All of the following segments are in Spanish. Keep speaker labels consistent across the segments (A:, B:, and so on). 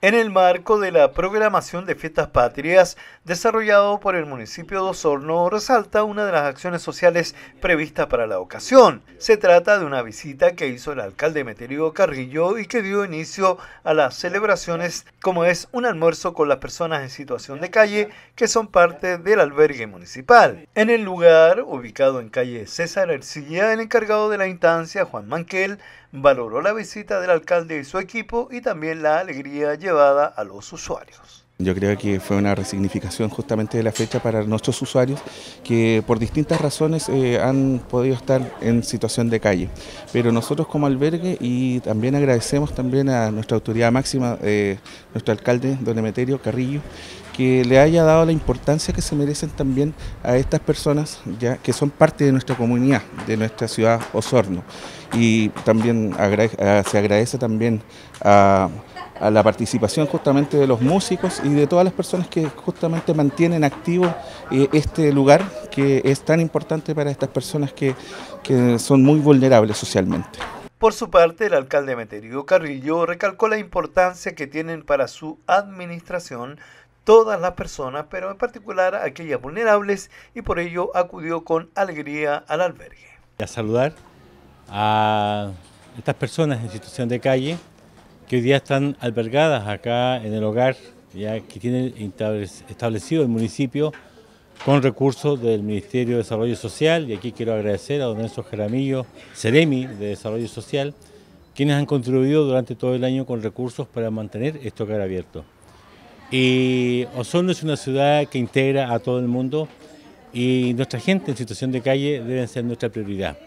A: En el marco de la programación de fiestas patrias desarrollado por el municipio de Osorno, resalta una de las acciones sociales previstas para la ocasión. Se trata de una visita que hizo el alcalde Meterio Carrillo y que dio inicio a las celebraciones como es un almuerzo con las personas en situación de calle que son parte del albergue municipal. En el lugar, ubicado en calle César Ercilla, el encargado de la instancia, Juan Manquel, valoró la visita del alcalde y su equipo y también la alegría a los usuarios.
B: Yo creo que fue una resignificación justamente de la fecha para nuestros usuarios que por distintas razones eh, han podido estar en situación de calle. Pero nosotros como albergue y también agradecemos también a nuestra autoridad máxima, eh, nuestro alcalde, don Emeterio Carrillo, que le haya dado la importancia que se merecen también a estas personas ya que son parte de nuestra comunidad, de nuestra ciudad Osorno y también ah, se agradece también a, la participación justamente de los músicos y de todas las personas que justamente mantienen activo eh, este lugar que es tan importante para estas personas que, son muy vulnerables socialmente.
A: Por su parte, el alcalde Meterio Carrillo recalcó la importancia que tienen para su administración todas las personas, pero en particular aquellas vulnerables, y por ello acudió con alegría al albergue.
C: A saludar a estas personas en situación de calle que hoy día están albergadas acá en el hogar ya que tiene establecido el municipio con recursos del Ministerio de Desarrollo Social y aquí quiero agradecer a don Enzo Jaramillo, Ceremi de Desarrollo Social, quienes han contribuido durante todo el año con recursos para mantener este hogar abierto. Y Osorno es una ciudad que integra a todo el mundo y nuestra gente en situación de calle deben ser nuestra prioridad.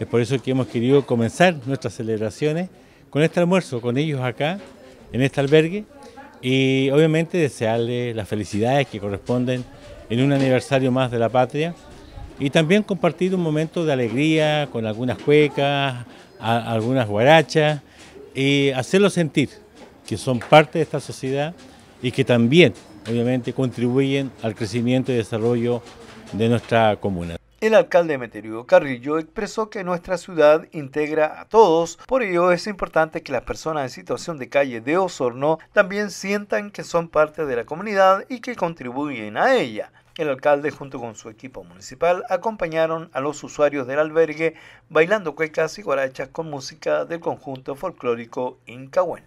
C: Es por eso que hemos querido comenzar nuestras celebraciones con este almuerzo, con ellos acá, en este albergue, y obviamente desearles las felicidades que corresponden en un aniversario más de la patria, y también compartir un momento de alegría con algunas cuecas, algunas guarachas, y hacerlos sentir que son parte de esta sociedad y que también, obviamente, contribuyen al crecimiento y desarrollo de nuestra comuna.
A: El alcalde Meteorio Carrillo expresó que nuestra ciudad integra a todos, por ello es importante que las personas en situación de calle de Osorno también sientan que son parte de la comunidad y que contribuyen a ella. El alcalde junto con su equipo municipal acompañaron a los usuarios del albergue bailando cuecas y guarachas con música del conjunto folclórico Incahuén.